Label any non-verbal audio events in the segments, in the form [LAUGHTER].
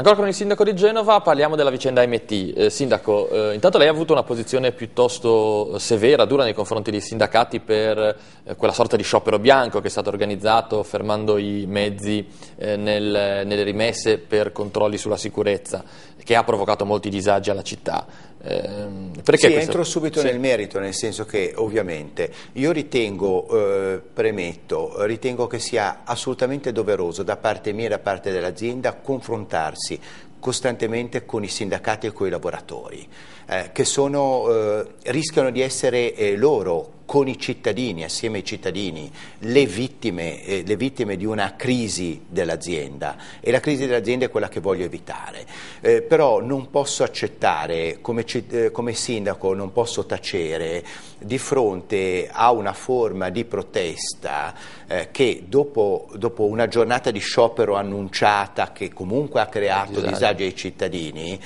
Ancora con il sindaco di Genova parliamo della vicenda MT. Eh, sindaco, eh, intanto lei ha avuto una posizione piuttosto eh, severa, dura nei confronti dei sindacati per eh, quella sorta di sciopero bianco che è stato organizzato fermando i mezzi eh, nel, nelle rimesse per controlli sulla sicurezza, che ha provocato molti disagi alla città. Ehm, perché sì, questo? entro subito sì. nel merito, nel senso che ovviamente io ritengo, eh, premetto, ritengo che sia assolutamente doveroso da parte mia e da parte dell'azienda confrontarsi costantemente con i sindacati e con i lavoratori, eh, che sono, eh, rischiano di essere eh, loro con i cittadini, assieme ai cittadini, le vittime, eh, le vittime di una crisi dell'azienda e la crisi dell'azienda è quella che voglio evitare. Eh, però non posso accettare, come, eh, come, sindaco non posso tacere di fronte a una forma di protesta eh, che dopo, dopo, una giornata di sciopero annunciata che comunque ha creato disagio, esatto. disagi ai cittadini,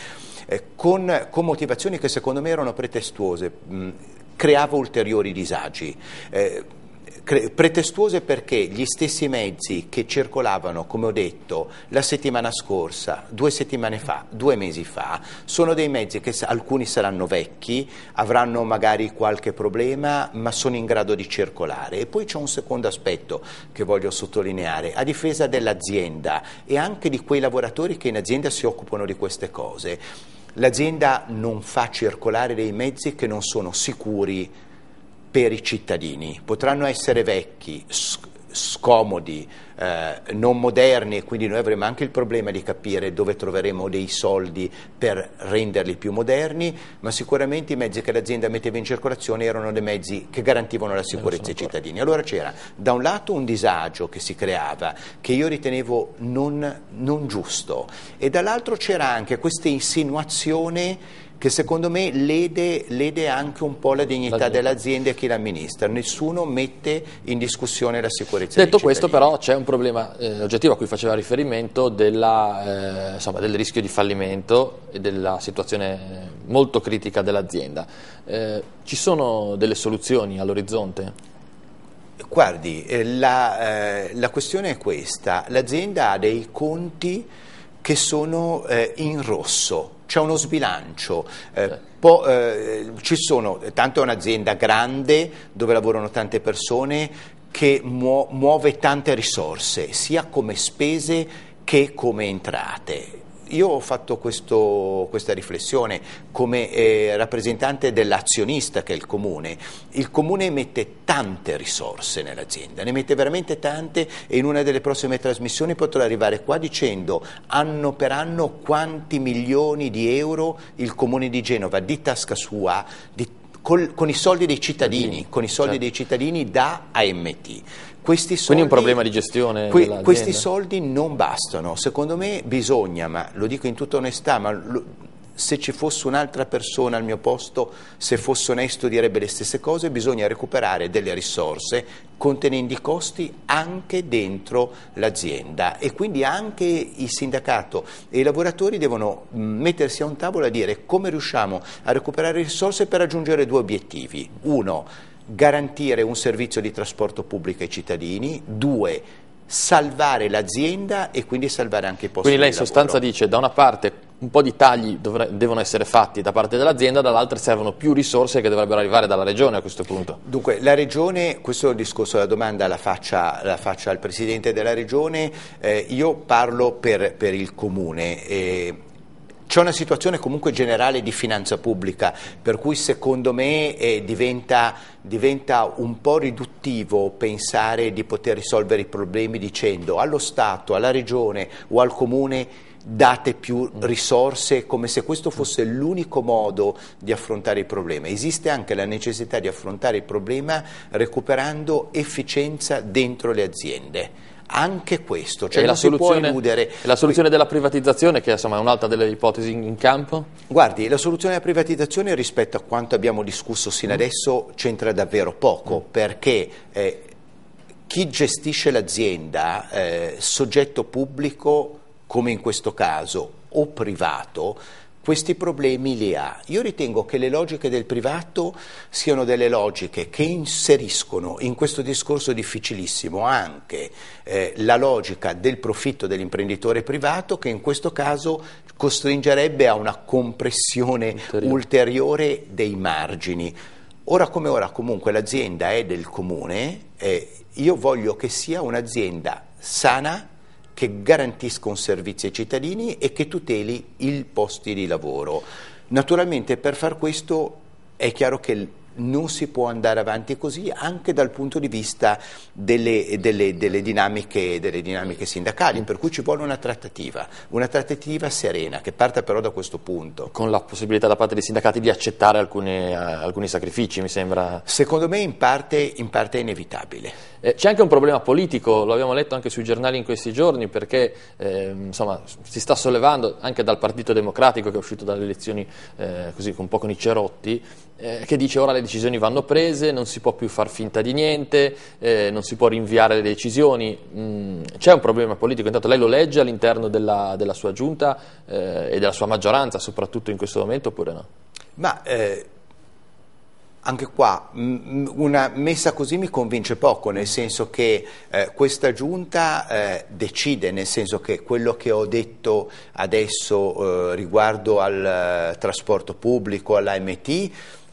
eh, con, con, motivazioni che secondo me erano pretestuose. Mh, creava ulteriori disagi. Eh, pretestuose perché gli stessi mezzi che circolavano, come ho detto, la settimana scorsa, due settimane fa, due mesi fa, sono dei mezzi che alcuni saranno vecchi, avranno magari qualche problema, ma sono in grado di circolare. E poi c'è un secondo aspetto che voglio sottolineare, a difesa dell'azienda e anche di quei lavoratori che in azienda si occupano di queste cose l'azienda non fa circolare dei mezzi che non sono sicuri per i cittadini. Potranno essere vecchi, scomodi, eh, non moderni e quindi noi avremo anche il problema di capire dove troveremo dei soldi per renderli più moderni, ma sicuramente i mezzi che l'azienda metteva in circolazione erano dei mezzi che garantivano la sicurezza ai cittadini. Allora c'era da un lato un disagio che si creava, che io ritenevo non, non giusto, e dall'altro c'era anche questa insinuazione che secondo me lede, lede anche un po' la dignità la dell'azienda e chi la amministra. Nessuno mette in discussione la sicurezza. Detto questo però c'è un problema eh, oggettivo a cui faceva riferimento della, eh, insomma, del rischio di fallimento e della situazione molto critica dell'azienda. Eh, ci sono delle soluzioni all'orizzonte? Guardi, eh, la, eh, la questione è questa, l'azienda ha dei conti che sono eh, in rosso, c'è uno sbilancio. Eh, po, eh, ci sono, tanto è un'azienda grande dove lavorano tante persone che muo- muove tante risorse, sia come spese che come entrate. Io ho fatto questo, questa riflessione come eh, rappresentante dell'azionista che è il comune. Il comune mette tante risorse nell'azienda, ne mette veramente tante e in una delle prossime trasmissioni potrò arrivare qua dicendo anno per anno quanti milioni di euro il comune di Genova di tasca sua, di col, con i soldi dei cittadini, sì, con i soldi certo. dei cittadini da AMT. Soldi, Quindi è un problema di gestione. Que, questi soldi non bastano, secondo me bisogna, ma lo dico in tutta onestà, ma lo, se ci fosse un'altra persona al mio posto, se fosse onesto direbbe le stesse cose, bisogna recuperare delle risorse contenendo i costi anche dentro l'azienda e quindi anche il sindacato e i lavoratori devono mm, mettersi a un tavolo a dire come riusciamo a recuperare risorse per raggiungere due obiettivi. Uno, garantire un servizio di trasporto pubblico ai cittadini, due, salvare l'azienda e quindi salvare anche i posti di lavoro. Quindi lei in sostanza dice da una parte un po' di tagli dovre- devono essere fatti da parte dell'azienda, dall'altra servono più risorse che dovrebbero arrivare dalla Regione a questo punto. Dunque, la Regione, questo è un discorso, la domanda la faccia, la faccia al Presidente della Regione, eh, io parlo per, per il Comune. Eh, c'è una situazione comunque generale di finanza pubblica, per cui secondo me eh, diventa, diventa, un po' riduttivo pensare di poter risolvere i problemi dicendo allo Stato, alla Regione o al Comune date più mm. risorse, come se questo mm. fosse l'unico modo di affrontare il problema. Esiste anche la necessità di affrontare il problema recuperando efficienza dentro le aziende anche questo, cioè la soluzione, la soluzione, della privatizzazione, che insomma, è un'altra delle ipotesi in, in, campo? Guardi, la soluzione della privatizzazione rispetto a quanto abbiamo discusso sino mm. adesso c'entra davvero poco, mm. perché eh, chi gestisce l'azienda, eh, soggetto pubblico, come in questo caso, o privato, questi problemi li ha. Io ritengo che le logiche del privato siano delle logiche che inseriscono in questo discorso difficilissimo anche eh, la logica del profitto dell'imprenditore privato che in questo caso costringerebbe a una compressione ulteriore, ulteriore dei margini. Ora come ora comunque l'azienda è del comune, eh, io voglio che sia un'azienda sana, che garantisca un servizio ai cittadini e che tuteli i posti di lavoro. Naturalmente per far questo è chiaro che non si può andare avanti così anche dal punto di vista delle, delle, delle, dinamiche, delle, dinamiche, sindacali, per cui ci vuole una trattativa, una trattativa serena che parta però da questo punto. Con la possibilità da parte dei sindacati di accettare alcune, alcuni sacrifici, mi sembra. Secondo me in parte, in parte è inevitabile. Eh, c'è anche un problema politico, lo abbiamo letto anche sui giornali in questi giorni, perché eh, insomma, si sta sollevando anche dal Partito Democratico che è uscito dalle elezioni eh, così un po' con i cerotti, eh, che dice ora le decisioni vanno prese, non si può più far finta di niente, eh, non si può rinviare le decisioni. Mm, c'è un problema politico, intanto lei lo legge all'interno della, della sua giunta eh, e della sua maggioranza, soprattutto in questo momento, oppure no? Ma eh, anche qua una messa così mi convince poco, nel senso che eh, questa giunta eh, decide, nel senso che quello che ho detto adesso eh, riguardo al eh, trasporto pubblico, all'AMT,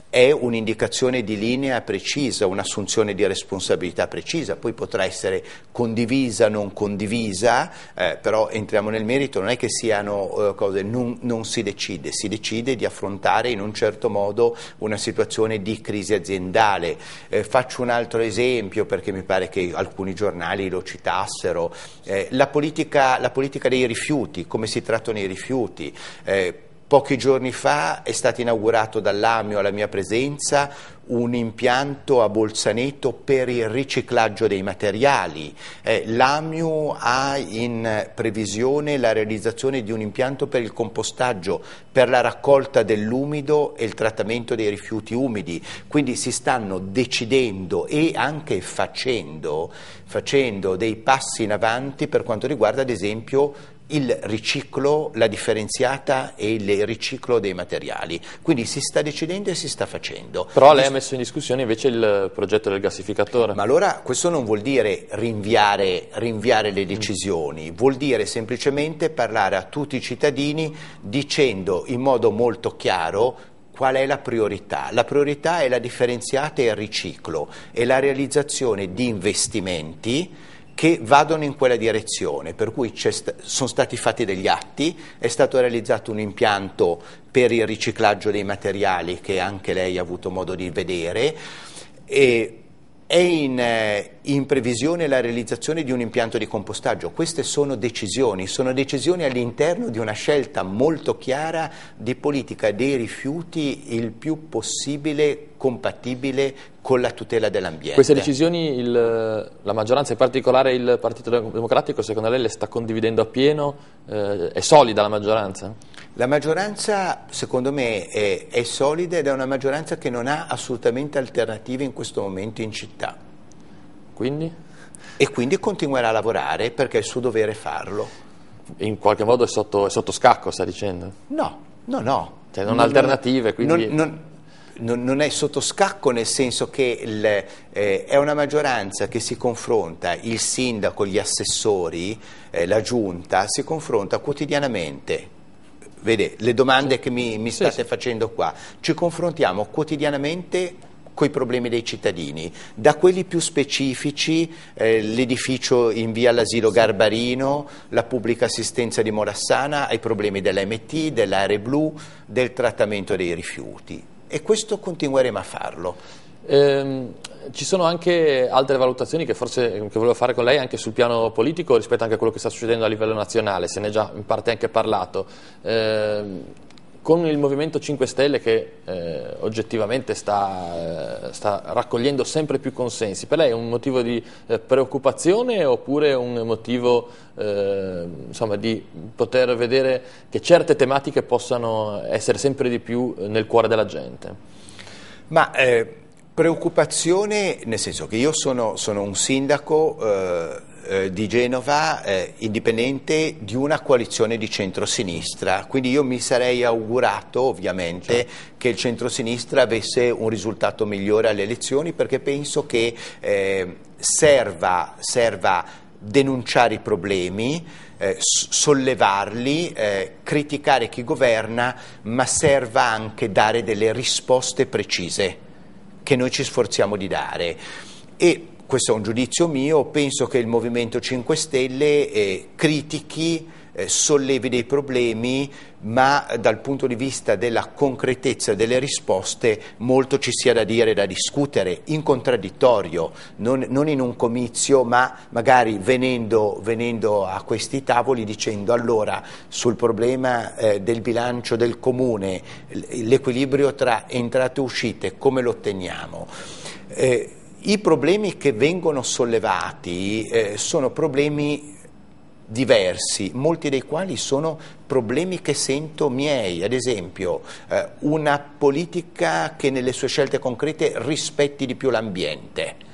è un'indicazione di linea precisa, un'assunzione di responsabilità precisa, poi potrà essere condivisa, non condivisa, eh, però entriamo nel merito, non è che siano eh, cose, non, non, si decide, si decide di affrontare in un certo modo una situazione di crisi aziendale. Eh, faccio un altro esempio perché mi pare che alcuni giornali lo citassero, eh, la politica, la, politica, dei rifiuti, come si trattano i rifiuti eh, Pochi giorni fa è stato inaugurato dall'AMIO alla mia presenza un impianto a Bolzaneto per il riciclaggio dei materiali. Eh, L'AMIO ha in previsione la realizzazione di un impianto per il compostaggio, per la raccolta dell'umido e il trattamento dei rifiuti umidi. Quindi si stanno decidendo e anche facendo, facendo dei passi in avanti per quanto riguarda ad esempio il riciclo, la differenziata e il riciclo dei materiali. Quindi si sta decidendo e si sta facendo. Però lei ha messo in discussione invece il progetto del gasificatore. Ma allora questo non vuol dire rinviare, rinviare le decisioni, vuol dire semplicemente parlare a tutti i cittadini dicendo in modo molto chiaro qual è la priorità? La priorità è la differenziata e il riciclo è la realizzazione di investimenti che vadano in quella direzione, per cui st- sono stati fatti degli atti, è stato realizzato un impianto per il riciclaggio dei materiali che anche lei ha avuto modo di vedere e è in, eh, in, previsione la realizzazione di un impianto di compostaggio. Queste sono decisioni, sono decisioni all'interno di una scelta molto chiara di politica dei rifiuti il più possibile compatibile con la tutela dell'ambiente. Queste decisioni il, la maggioranza, in particolare il Partito Democratico, secondo lei le sta condividendo appieno? Eh, è solida la maggioranza? La maggioranza, secondo me, è, è, solida ed è una maggioranza che non ha assolutamente alternative in questo momento in città. Quindi? E quindi continuerà a lavorare perché è il suo dovere farlo. In qualche modo è sotto, è sotto scacco, sta dicendo? No, no, no. Cioè non, ha alternative, quindi... Non, non, non, è sotto scacco nel senso che il, eh, è una maggioranza che si confronta, il sindaco, gli assessori, eh, la giunta, si confronta quotidianamente Vede, le domande sì. che mi, mi state sì, facendo qua, ci confrontiamo quotidianamente coi problemi dei cittadini, da quelli più specifici, eh, l'edificio in via all'asilo Garbarino, la pubblica assistenza di Morassana, ai problemi dell'MT, dell'area blu, del trattamento dei rifiuti. E questo continueremo a farlo. Eh, ci sono anche altre valutazioni che forse eh, che volevo fare con lei anche sul piano politico rispetto anche a quello che sta succedendo a livello nazionale, se ne è già in parte anche parlato. Eh, con il Movimento 5 Stelle che eh, oggettivamente sta, eh, sta, raccogliendo sempre più consensi, per lei è un motivo di eh, preoccupazione oppure un motivo ehm, insomma, di poter vedere che certe tematiche possano essere sempre di più nel cuore della gente? Ma, eh, Preoccupazione nel senso che io sono, sono un sindaco eh, eh, di Genova eh, indipendente di una coalizione di centrosinistra, quindi io mi sarei augurato ovviamente certo. che il centrosinistra avesse un risultato migliore alle elezioni perché penso che eh, serva, serva denunciare i problemi, eh, sollevarli, eh, criticare chi governa, ma serva anche dare delle risposte precise che noi ci sforziamo di dare. E questo è un giudizio mio, penso che il Movimento 5 Stelle eh, critichi eh, sollevi dei problemi, ma dal punto di vista della concretezza delle risposte molto ci sia da dire, da discutere, in contraddittorio, non, non in un comizio, ma magari venendo, venendo, a questi tavoli dicendo allora sul problema eh, del bilancio del comune, l'equilibrio tra entrate e uscite, come lo otteniamo? Eh, I problemi che vengono sollevati eh, sono problemi diversi, molti dei quali sono problemi che sento miei, ad esempio eh, una politica che nelle sue scelte concrete rispetti di più l'ambiente.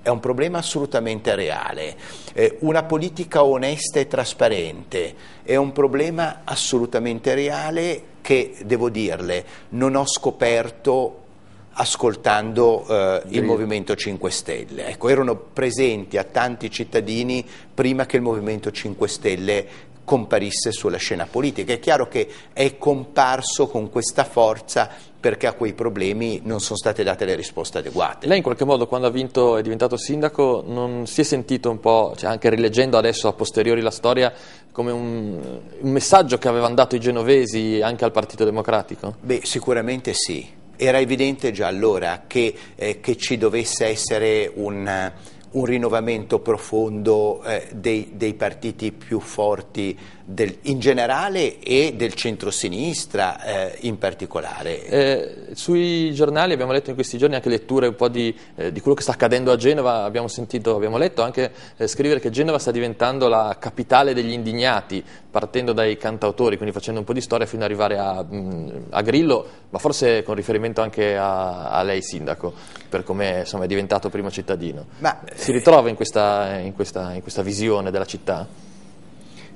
È un problema assolutamente reale. Eh, una politica onesta e trasparente è un problema assolutamente reale che, devo dirle, non ho scoperto ascoltando eh, il Movimento 5 Stelle. Ecco, erano presenti a tanti cittadini prima che il Movimento 5 Stelle comparisse sulla scena politica. È chiaro che è comparso con questa forza perché a quei problemi non sono state date le risposte adeguate. Lei in qualche modo quando ha vinto e diventato sindaco non si è sentito un po', cioè anche rileggendo adesso a posteriori la storia, come un, un messaggio che avevano dato i genovesi anche al Partito Democratico? Beh, sicuramente sì era evidente già allora che, eh, che ci dovesse essere un, un rinnovamento profondo eh, dei, dei partiti più forti del, in generale e del centrosinistra eh, in particolare? Eh, sui giornali abbiamo letto in questi giorni anche letture un po' di, eh, di quello che sta accadendo a Genova, abbiamo, sentito, abbiamo letto anche eh, scrivere che Genova sta diventando la capitale degli indignati, partendo dai cantautori, quindi facendo un po' di storia fino ad arrivare a, mh, mm, a Grillo, ma forse con riferimento anche a, a lei sindaco, per come è diventato primo cittadino. Ma, si ritrova in questa, in questa, in questa visione della città?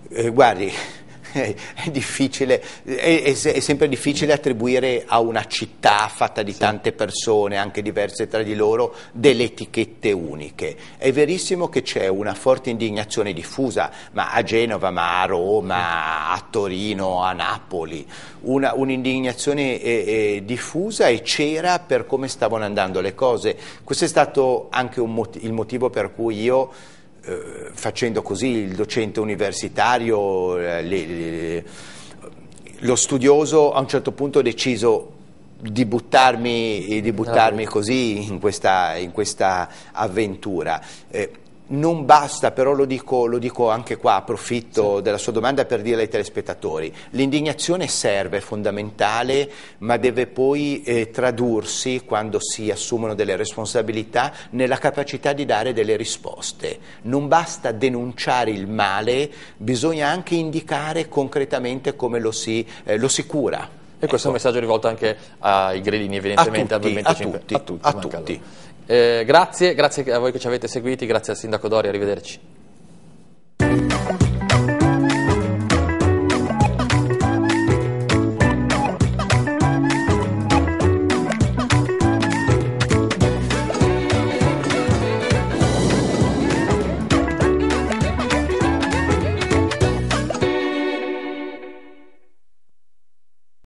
eh, guardi, [LAUGHS] è difficile, è, è, è, sempre difficile attribuire a una città fatta di tante persone, anche diverse tra di loro, delle etichette uniche. È verissimo che c'è una forte indignazione diffusa, ma a Genova, ma a Roma, a Torino, a Napoli, una, un'indignazione eh, eh, diffusa e c'era per come stavano andando le cose. Questo è stato anche mot- il motivo per cui io eh, facendo così il docente universitario, eh, le, le, lo studioso a un certo punto ha deciso di buttarmi, di buttarmi così in questa, in questa avventura. Eh, non basta, però lo dico, lo dico anche qua, approfitto sì. della sua domanda per dire ai telespettatori, l'indignazione serve, è fondamentale, ma deve poi eh, tradursi, quando si assumono delle responsabilità, nella capacità di dare delle risposte. Non basta denunciare il male, bisogna anche indicare concretamente come lo si, eh, lo si cura. E questo ecco. è un ecco. messaggio rivolto anche ai grillini, evidentemente, a tutti, a, 25, a tutti, a tutti. Eh, grazie, grazie a voi che ci avete seguiti, grazie al Sindaco Dori, arrivederci.